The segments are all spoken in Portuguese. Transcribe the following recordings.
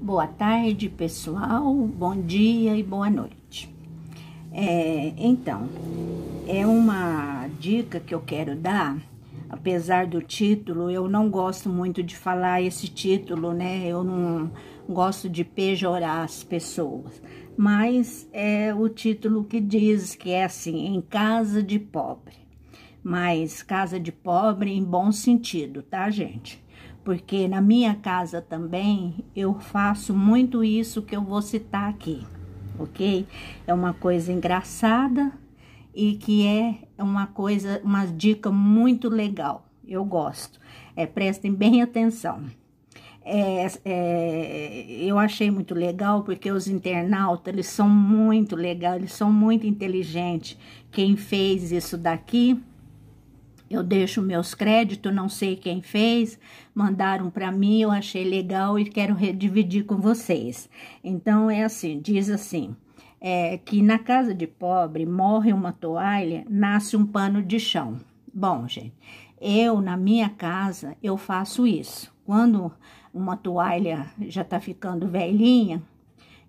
Boa tarde, pessoal. Bom dia e boa noite. É, então, é uma dica que eu quero dar. Apesar do título, eu não gosto muito de falar esse título, né? Eu não gosto de pejorar as pessoas, mas é o título que diz que é assim: em casa de pobre. Mas casa de pobre em bom sentido, tá, gente? porque na minha casa também eu faço muito isso que eu vou citar aqui, ok? É uma coisa engraçada e que é uma coisa, uma dica muito legal, eu gosto. É, prestem bem atenção. É, é, eu achei muito legal porque os internautas eles são muito legais, eles são muito inteligentes. Quem fez isso daqui eu deixo meus créditos, não sei quem fez, mandaram para mim, eu achei legal e quero dividir com vocês. Então é assim, diz assim, é, que na casa de pobre morre uma toalha, nasce um pano de chão. Bom, gente, eu na minha casa eu faço isso. Quando uma toalha já está ficando velhinha,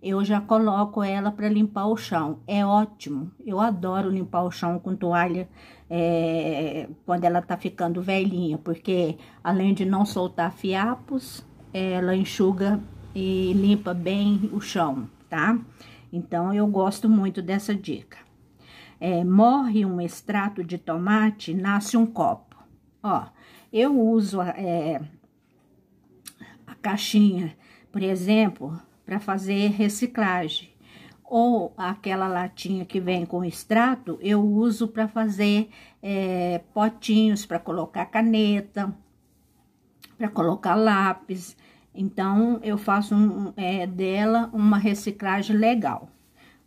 eu já coloco ela para limpar o chão. É ótimo, eu adoro limpar o chão com toalha é, quando ela tá ficando velhinha, porque além de não soltar fiapos, ela enxuga e limpa bem o chão, tá? Então, eu gosto muito dessa dica. É, morre um extrato de tomate, nasce um copo. Ó, eu uso é, a caixinha, por exemplo, para fazer reciclagem ou aquela latinha que vem com extrato, eu uso para fazer é, potinhos para colocar caneta, para colocar lápis. Então, eu faço um, é, dela uma reciclagem legal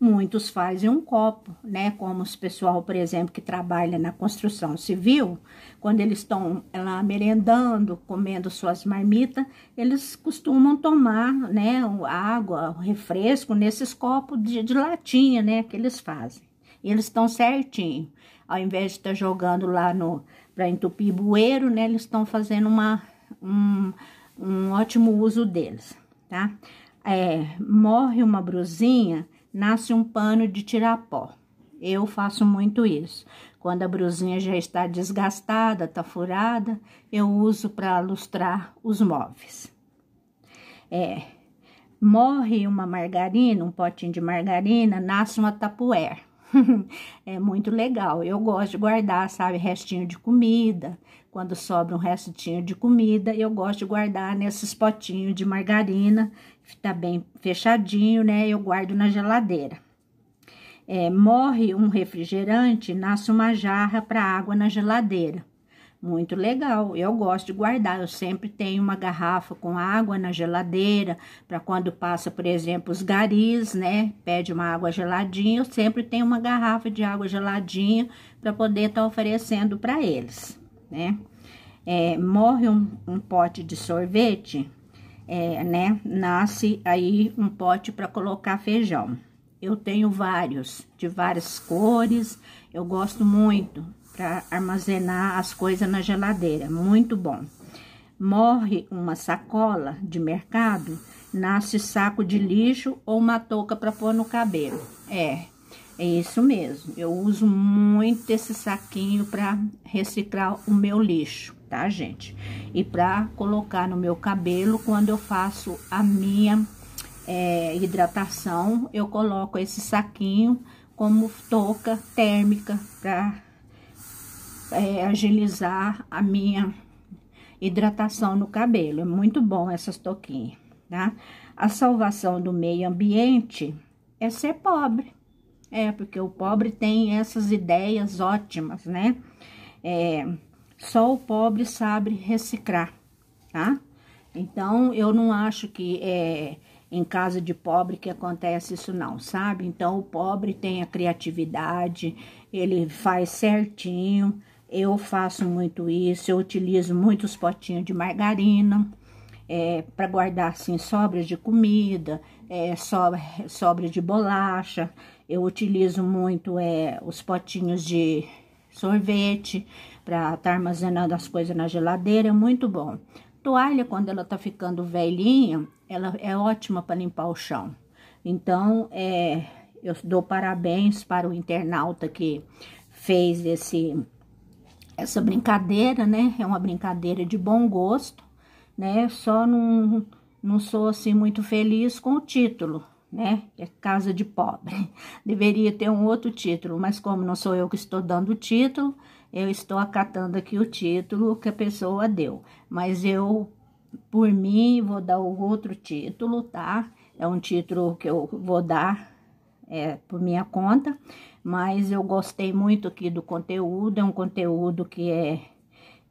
muitos fazem um copo, né? Como os pessoal, por exemplo, que trabalha na construção civil, quando eles estão lá merendando, comendo suas marmitas, eles costumam tomar, né, água, refresco nesses copos de, de latinha, né, que eles fazem. E eles estão certinho. Ao invés de estar tá jogando lá no para entupir bueiro, né, eles estão fazendo uma um, um ótimo uso deles, tá? É, morre uma brusinha, nasce um pano de tirapó. Eu faço muito isso. Quando a brusinha já está desgastada, tá furada, eu uso para lustrar os móveis. É, morre uma margarina, um potinho de margarina, nasce uma tapuer. é muito legal. Eu gosto de guardar, sabe, restinho de comida, quando sobra um restinho de comida, eu gosto de guardar nesses potinhos de margarina, tá bem fechadinho, né? Eu guardo na geladeira. É, morre um refrigerante, nasce uma jarra para água na geladeira. Muito legal, eu gosto de guardar. Eu sempre tenho uma garrafa com água na geladeira, para quando passa, por exemplo, os garis, né? Pede uma água geladinha. Eu sempre tenho uma garrafa de água geladinha para poder estar tá oferecendo para eles né? É, morre um, um, pote de sorvete, é, né? Nasce aí um pote para colocar feijão. Eu tenho vários, de várias cores, eu gosto muito para armazenar as coisas na geladeira, muito bom. Morre uma sacola de mercado, nasce saco de lixo ou uma touca para pôr no cabelo. É, é isso mesmo. Eu uso muito esse saquinho para reciclar o meu lixo, tá, gente? E para colocar no meu cabelo quando eu faço a minha é, hidratação, eu coloco esse saquinho como touca térmica para é, agilizar a minha hidratação no cabelo. É muito bom essas touquinhas, tá? A salvação do meio ambiente é ser pobre é, porque o pobre tem essas ideias ótimas, né? É, só o pobre sabe reciclar, tá? Então, eu não acho que é em casa de pobre que acontece isso não, sabe? Então, o pobre tem a criatividade, ele faz certinho, eu faço muito isso, eu utilizo muitos potinhos de margarina, é, para guardar assim sobras de comida, é, sobra de bolacha, eu utilizo muito é, os potinhos de sorvete para estar tá armazenando as coisas na geladeira, é muito bom. Toalha, quando ela tá ficando velhinha, ela é ótima para limpar o chão. Então, é, eu dou parabéns para o internauta que fez esse essa brincadeira, né? É uma brincadeira de bom gosto, né? Só não não sou assim muito feliz com o título, né? É Casa de Pobre. Deveria ter um outro título, mas como não sou eu que estou dando o título, eu estou acatando aqui o título que a pessoa deu. Mas eu, por mim, vou dar o outro título, tá? É um título que eu vou dar é, por minha conta, mas eu gostei muito aqui do conteúdo, é um conteúdo que é,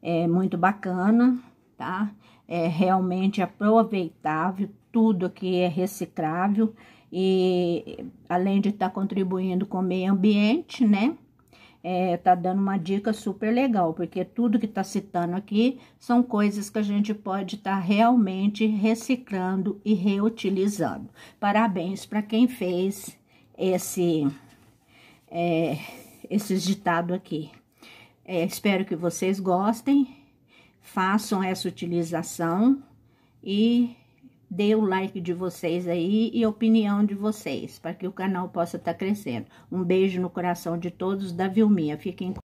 é muito bacana, tá? é realmente aproveitável, tudo que é reciclável e além de estar tá contribuindo com o meio ambiente, né? É, tá dando uma dica super legal, porque tudo que tá citando aqui são coisas que a gente pode estar tá realmente reciclando e reutilizando. Parabéns para quem fez esse é, esse ditado aqui. É, espero que vocês gostem façam essa utilização e dê o like de vocês aí e a opinião de vocês, para que o canal possa estar tá crescendo. Um beijo no coração de todos da Vilminha. Fiquem